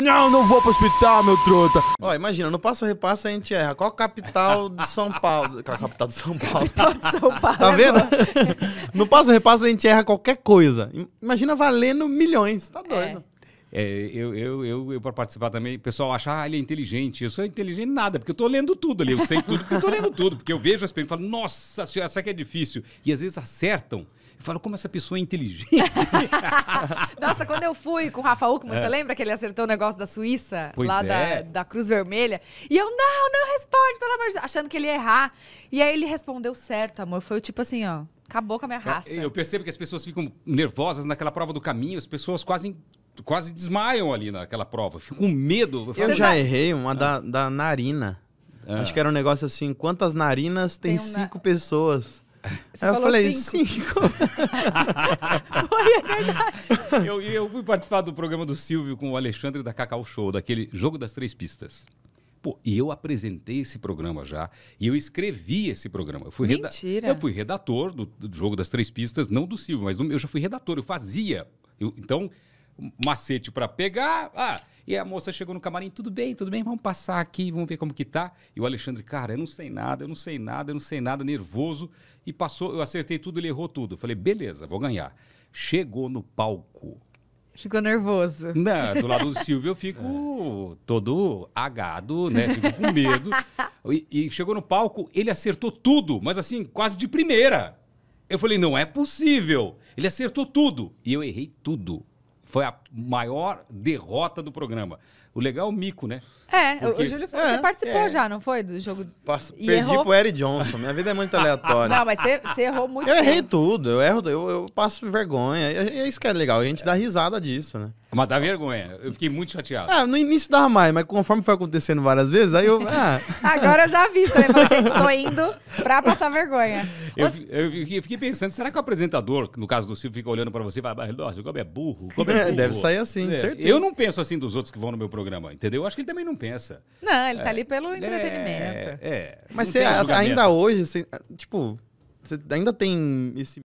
Não, não vou pro hospital, meu trota. Ó, imagina, no passo repasso a gente erra. Qual a capital de São Paulo? Qual a capital de São Paulo? Capital de São Paulo. tá é vendo? no passo repasso a gente erra qualquer coisa. Imagina valendo milhões. Tá doido. É. É, eu, eu, eu, eu para participar também, o pessoal acha, ah, ele é inteligente. Eu sou inteligente nada, porque eu estou lendo tudo ali. Eu sei tudo, porque eu estou lendo tudo. Porque eu vejo as pessoas e falo, nossa senhora, será que é difícil. E às vezes acertam. Eu falo, como essa pessoa é inteligente. Nossa, quando eu fui com o Rafa Uckmann, é. você lembra que ele acertou o negócio da Suíça? Pois lá é. da, da Cruz Vermelha? E eu, não, não responde, pelo amor de Deus. Achando que ele ia errar. E aí ele respondeu certo, amor. Foi tipo assim, ó. Acabou com a minha é, raça. Eu percebo que as pessoas ficam nervosas naquela prova do caminho, as pessoas quase quase desmaiam ali naquela prova. Fico com medo. Eu, eu já errei uma ah. da, da narina. É. Acho que era um negócio assim, quantas narinas tem, tem cinco na... pessoas? Você Aí eu falei, cinco. cinco. Foi, é verdade. Eu, eu fui participar do programa do Silvio com o Alexandre da Cacau Show, daquele Jogo das Três Pistas. Pô, e eu apresentei esse programa já, e eu escrevi esse programa. Eu fui Mentira! Eu fui redator do, do, Jogo das Três Pistas, não do Silvio, mas do, eu já fui redator, eu fazia. Eu, então, macete para pegar. Ah, e a moça chegou no camarim, tudo bem, tudo bem, vamos passar aqui, vamos ver como que tá. E o Alexandre, cara, eu não sei nada, eu não sei nada, eu não sei nada, nervoso. E passou, eu acertei tudo, ele errou tudo. falei, beleza, vou ganhar. Chegou no palco. Ficou nervoso. Não, né, do lado do Silvio eu fico é. todo agado, né? Fico com medo. E, e chegou no palco, ele acertou tudo, mas assim, quase de primeira. Eu falei, não é possível. Ele acertou tudo. E eu errei tudo foi a maior derrota do programa. O legal é o mico, né? É, Porque... o Júlio foi, é, você participou é. já, não foi? Do jogo. e perdi errou... pro Eric Johnson. Minha vida é muito aleatória. não, mas você, você errou muito. Eu errei tudo, eu erro, eu, eu passo vergonha. E é isso que é legal, a gente dá risada disso, né? Mas dá vergonha. Eu fiquei muito chateado. Ah, no início dava mais, mas conforme foi acontecendo várias vezes, aí eu. Ah. Agora eu já vi, falei, a gente, tô indo pra passar vergonha. Eu, Você... eu, fiquei pensando, será que o apresentador, no caso do Silvio, fica olhando pra você e fala, nossa, o Gomes é burro, o Gomes é, é burro. Deve sai assim, é. certeza. Eu não penso assim dos outros que vão no meu programa, entendeu? eu Acho que ele também não pensa. Não, ele é. tá ali pelo é, entretenimento. É. é. Mas você ainda hoje, tipo, você ainda tem esse